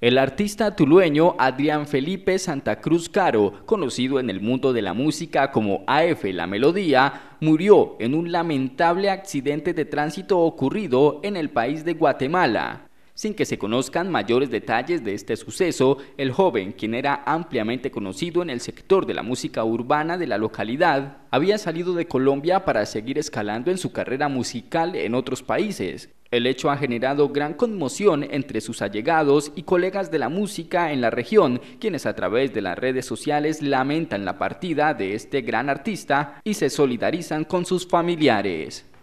El artista tulueño Adrián Felipe Santa Cruz Caro, conocido en el mundo de la música como AF La Melodía, murió en un lamentable accidente de tránsito ocurrido en el país de Guatemala. Sin que se conozcan mayores detalles de este suceso, el joven, quien era ampliamente conocido en el sector de la música urbana de la localidad, había salido de Colombia para seguir escalando en su carrera musical en otros países. El hecho ha generado gran conmoción entre sus allegados y colegas de la música en la región, quienes a través de las redes sociales lamentan la partida de este gran artista y se solidarizan con sus familiares.